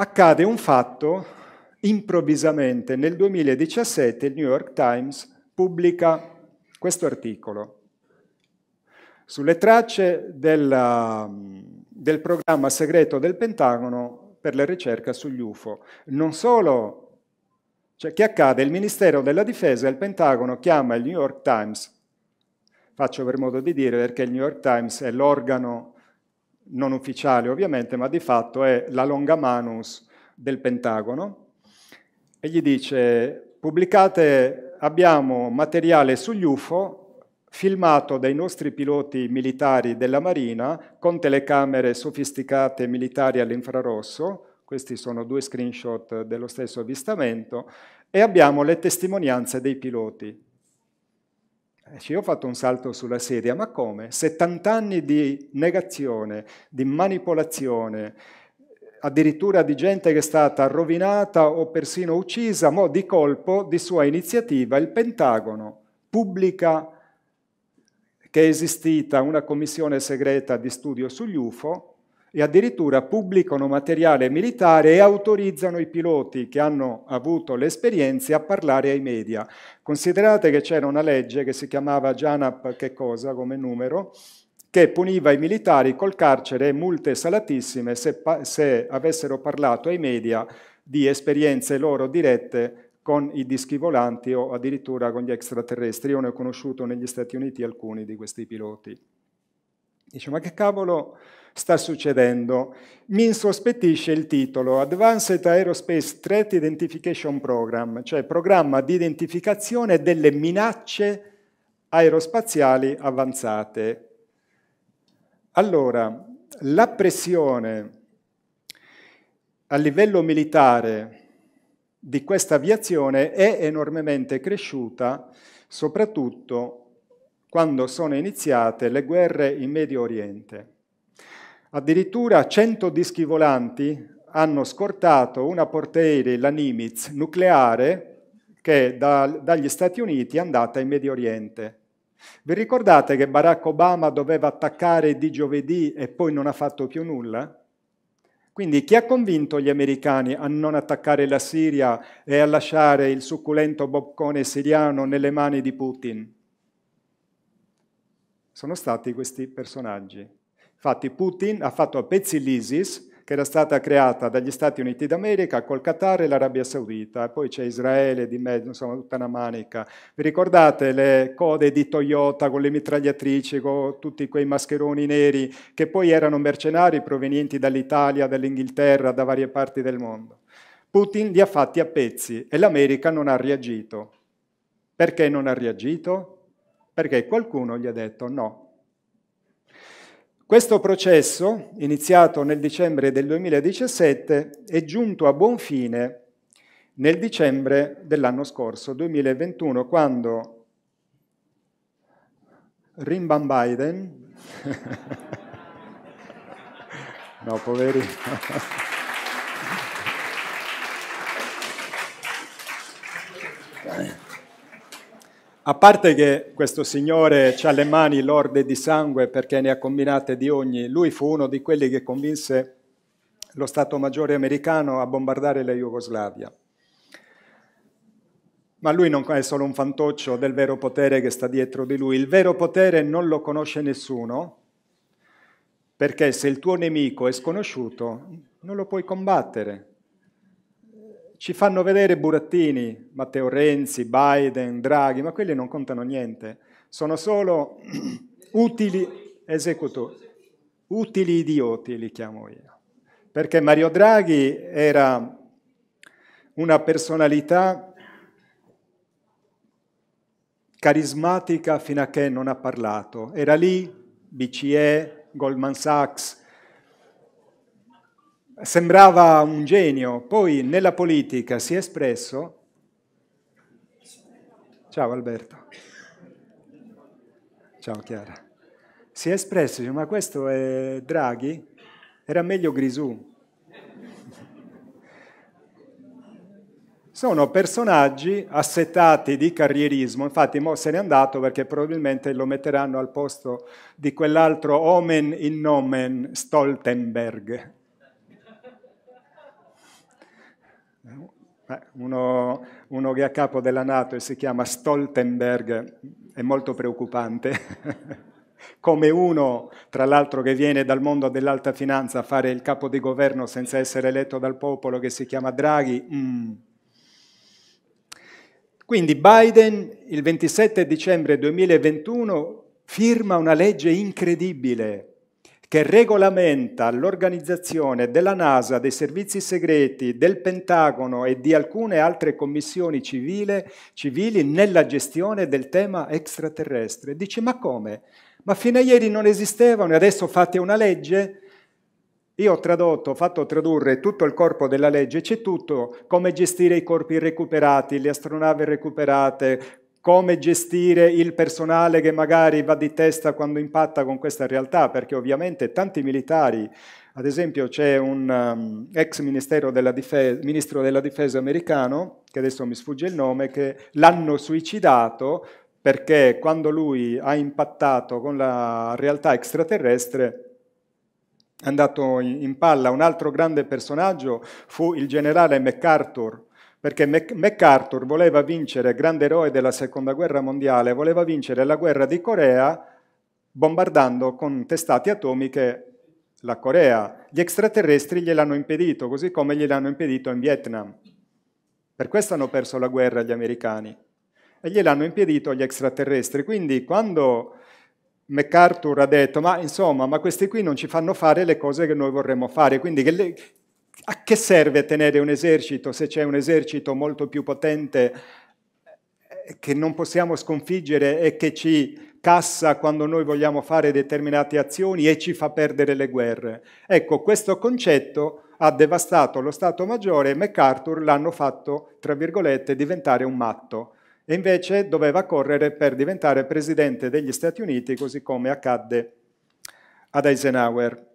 accade un fatto, improvvisamente nel 2017 il New York Times pubblica questo articolo sulle tracce della, del programma segreto del Pentagono per la ricerca sugli UFO. Non solo cioè, che accade? Il Ministero della Difesa e il Pentagono chiama il New York Times, faccio per modo di dire perché il New York Times è l'organo non ufficiale ovviamente, ma di fatto è la longa manus del Pentagono, e gli dice pubblicate, abbiamo materiale sugli UFO filmato dai nostri piloti militari della Marina con telecamere sofisticate militari all'infrarosso, questi sono due screenshot dello stesso avvistamento, e abbiamo le testimonianze dei piloti. Io eh, ho fatto un salto sulla sedia, ma come? 70 anni di negazione, di manipolazione, addirittura di gente che è stata rovinata o persino uccisa, mo di colpo, di sua iniziativa, il Pentagono pubblica che è esistita una commissione segreta di studio sugli UFO e addirittura pubblicano materiale militare e autorizzano i piloti che hanno avuto le esperienze a parlare ai media. Considerate che c'era una legge che si chiamava Janap che cosa come numero, che puniva i militari col carcere e multe salatissime se, se avessero parlato ai media di esperienze loro dirette con i dischi volanti o addirittura con gli extraterrestri. Io ne ho conosciuto negli Stati Uniti alcuni di questi piloti. Dice, ma che cavolo sta succedendo? Mi insospettisce il titolo, Advanced Aerospace Threat Identification Program, cioè programma di identificazione delle minacce aerospaziali avanzate. Allora, la pressione a livello militare di questa aviazione è enormemente cresciuta, soprattutto quando sono iniziate le guerre in Medio Oriente. Addirittura 100 dischi volanti hanno scortato una portaerei, la Nimitz, nucleare, che da, dagli Stati Uniti è andata in Medio Oriente. Vi ricordate che Barack Obama doveva attaccare di giovedì e poi non ha fatto più nulla? Quindi chi ha convinto gli americani a non attaccare la Siria e a lasciare il succulento boccone siriano nelle mani di Putin? sono stati questi personaggi. Infatti Putin ha fatto a pezzi l'ISIS, che era stata creata dagli Stati Uniti d'America col Qatar e l'Arabia Saudita, poi c'è Israele di mezzo, insomma tutta una manica. Vi ricordate le code di Toyota con le mitragliatrici, con tutti quei mascheroni neri, che poi erano mercenari provenienti dall'Italia, dall'Inghilterra, da varie parti del mondo? Putin li ha fatti a pezzi e l'America non ha reagito. Perché non ha reagito? perché qualcuno gli ha detto no. Questo processo, iniziato nel dicembre del 2017, è giunto a buon fine nel dicembre dell'anno scorso, 2021, quando Rimban Biden, no poverino. A parte che questo signore ha le mani lorde di sangue perché ne ha combinate di ogni, lui fu uno di quelli che convinse lo Stato Maggiore americano a bombardare la Jugoslavia. Ma lui non è solo un fantoccio del vero potere che sta dietro di lui. Il vero potere non lo conosce nessuno, perché se il tuo nemico è sconosciuto non lo puoi combattere. Ci fanno vedere Burattini, Matteo Renzi, Biden, Draghi, ma quelli non contano niente, sono solo utili esecutori, utili idioti li chiamo io, perché Mario Draghi era una personalità carismatica fino a che non ha parlato, era lì BCE, Goldman Sachs, sembrava un genio, poi nella politica si è espresso. Ciao Alberto. Ciao Chiara. Si è espresso, dice, ma questo è Draghi? Era meglio Grisù. Sono personaggi assetati di carrierismo, infatti mo se n'è andato perché probabilmente lo metteranno al posto di quell'altro Omen in Nomen Stoltenberg, Eh, uno, uno, che è a capo della Nato e si chiama Stoltenberg è molto preoccupante. Come uno, tra l'altro, che viene dal mondo dell'alta finanza a fare il capo di governo senza essere eletto dal popolo, che si chiama Draghi. Mm. Quindi Biden il 27 dicembre 2021 firma una legge incredibile che regolamenta l'organizzazione della NASA, dei servizi segreti, del Pentagono e di alcune altre commissioni civile, civili nella gestione del tema extraterrestre. Dice, ma come? Ma fino a ieri non esistevano e adesso fate una legge? Io ho tradotto, ho fatto tradurre tutto il corpo della legge, c'è tutto, come gestire i corpi recuperati, le astronave recuperate, come gestire il personale che magari va di testa quando impatta con questa realtà, perché ovviamente tanti militari, ad esempio c'è un um, ex della difesa, ministro della difesa americano, che adesso mi sfugge il nome, che l'hanno suicidato perché quando lui ha impattato con la realtà extraterrestre è andato in, palla. Un altro grande personaggio fu il generale MacArthur, perché MacArthur voleva vincere, grande eroe della seconda guerra mondiale, voleva vincere la guerra di Corea bombardando con testate atomiche la Corea. Gli extraterrestri gliel'hanno impedito, così come gliel'hanno impedito in Vietnam. Per questo hanno perso la guerra gli americani e gliel'hanno impedito gli extraterrestri. Quindi quando MacArthur ha detto, ma insomma, ma questi qui non ci fanno fare le cose che noi vorremmo fare, quindi che, le, a che serve tenere un esercito se c'è un esercito molto più potente eh, che non possiamo sconfiggere e che ci cassa quando noi vogliamo fare determinate azioni e ci fa perdere le guerre. Ecco, questo concetto ha devastato lo Stato Maggiore e MacArthur l'hanno fatto, tra virgolette, diventare un matto e invece doveva correre per diventare presidente degli Stati Uniti, così come accadde ad Eisenhower.